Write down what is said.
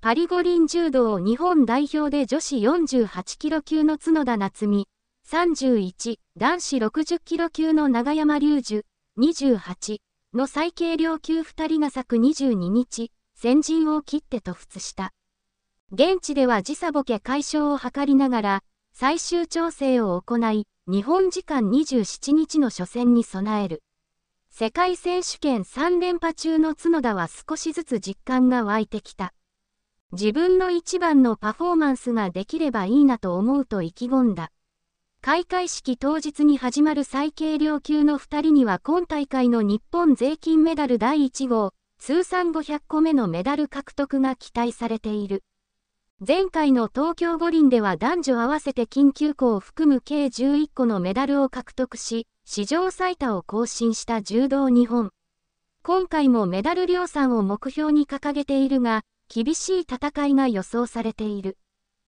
パリ五輪柔道日本代表で女子48キロ級の角田夏美、31、男子60キロ級の長山隆樹、28の最軽量級2人が昨22日、先陣を切って突出した。現地では時差ボケ解消を図りながら、最終調整を行い、日本時間27日の初戦に備える。世界選手権3連覇中の角田は少しずつ実感が湧いてきた。自分の一番のパフォーマンスができればいいなと思うと意気込んだ。開会式当日に始まる最軽量級の2人には今大会の日本税金メダル第1号、通算500個目のメダル獲得が期待されている。前回の東京五輪では男女合わせて緊急校を含む計11個のメダルを獲得し、史上最多を更新した柔道日本。今回もメダル量産を目標に掲げているが、厳しい戦いが予想されている。